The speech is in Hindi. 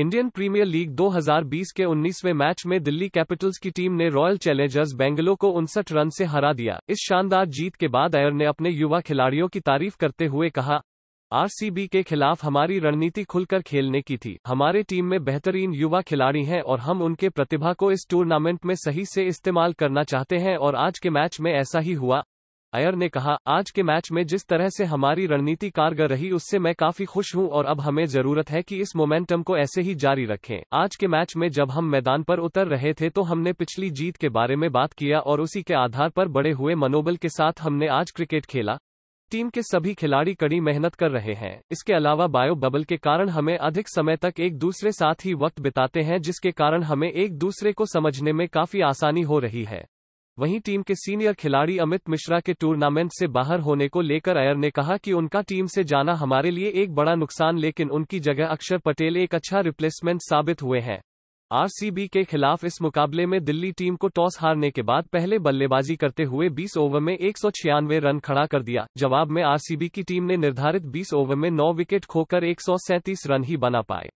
इंडियन प्रीमियर लीग 2020 के 19वें मैच में दिल्ली कैपिटल्स की टीम ने रॉयल चैलेंजर्स बेंगलो को उनसठ रन से हरा दिया इस शानदार जीत के बाद अयर ने अपने युवा खिलाड़ियों की तारीफ करते हुए कहा आरसीबी के खिलाफ हमारी रणनीति खुलकर खेलने की थी हमारे टीम में बेहतरीन युवा खिलाड़ी हैं और हम उनके प्रतिभा को इस टूर्नामेंट में सही से इस्तेमाल करना चाहते हैं और आज के मैच में ऐसा ही हुआ अयर ने कहा आज के मैच में जिस तरह से हमारी रणनीति कारगर रही उससे मैं काफी खुश हूं और अब हमें जरूरत है कि इस मोमेंटम को ऐसे ही जारी रखें आज के मैच में जब हम मैदान पर उतर रहे थे तो हमने पिछली जीत के बारे में बात किया और उसी के आधार पर बड़े हुए मनोबल के साथ हमने आज क्रिकेट खेला टीम के सभी खिलाड़ी कड़ी मेहनत कर रहे हैं इसके अलावा बायो बबल के कारण हमें अधिक समय तक एक दूसरे साथ ही वक्त बिताते हैं जिसके कारण हमें एक दूसरे को समझने में काफी आसानी हो रही है वहीं टीम के सीनियर खिलाड़ी अमित मिश्रा के टूर्नामेंट से बाहर होने को लेकर अयर ने कहा कि उनका टीम से जाना हमारे लिए एक बड़ा नुकसान लेकिन उनकी जगह अक्षर पटेल एक अच्छा रिप्लेसमेंट साबित हुए हैं आरसीबी के खिलाफ इस मुकाबले में दिल्ली टीम को टॉस हारने के बाद पहले बल्लेबाजी करते हुए 20 ओवर में एक रन खड़ा कर दिया जवाब में आरसीबी की टीम ने निर्धारित 20 ओवर में 9 विकेट खोकर एक रन ही बना पाए